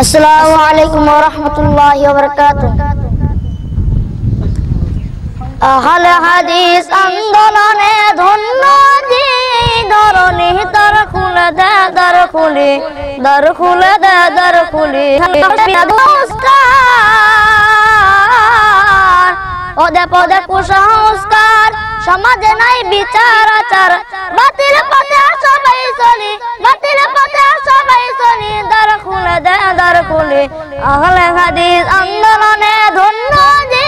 আসসালামু আলাইকুম ওয়া রাহমাতুল্লাহি ওয়া বারাকাতুহু আহল হাদিস আন্দোলনে ধন্য যে তার খুলে দে খুলে দর খুলে দে পদে পদে কুসংস্কার সমাজে নাই বিচার আচার বাতিল পথে সবাই চলি বলে আহলে হাদিস আন্দোলনে ধন্য যে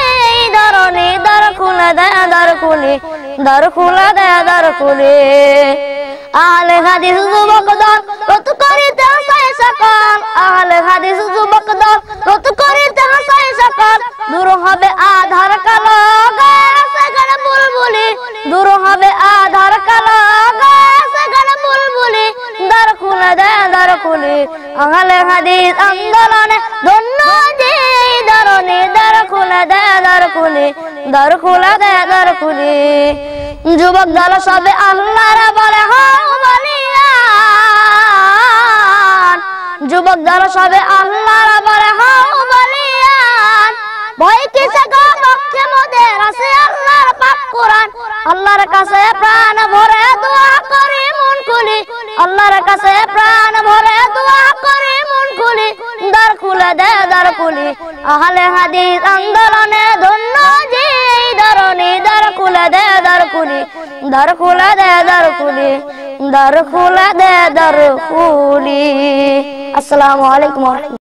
ধরনে দর খুলে দেয় দর খুলে দর খুলে দেয় দর খুলে আহলে হাদিস যুবক দল রত করিতে হাসাই সকাল আহলে হাদিস যুবক দল রত করিতে হাসাই সকাল দূর হবে আধার কালো গায়ে গাছে বুলবুলি দূর হবে আ খুলে দেয় খুলে আহলে হাদিস আন্দোলনে ধন্য যে ধরনে দর খুলে দেয় খুলে দর খুলে দেয় খুলে যুবক দল সবে আল্লাহরা বলে হও যুবক দল সবে আল্লাহরা বলে আল্লাহর কাছে প্রাণ ভরে আল্লাহর কাছে প্রাণ ভরে দোয়া করি মন খুলি দর খুলে দে দর খুলি আহলে হাদিস আন্দোলনে ধন্য জি এই ধরনি দর খুলে দে দর খুলি দর খুলে দে দর খুলি দর খুলে দে দর খুলি আসসালামু আলাইকুম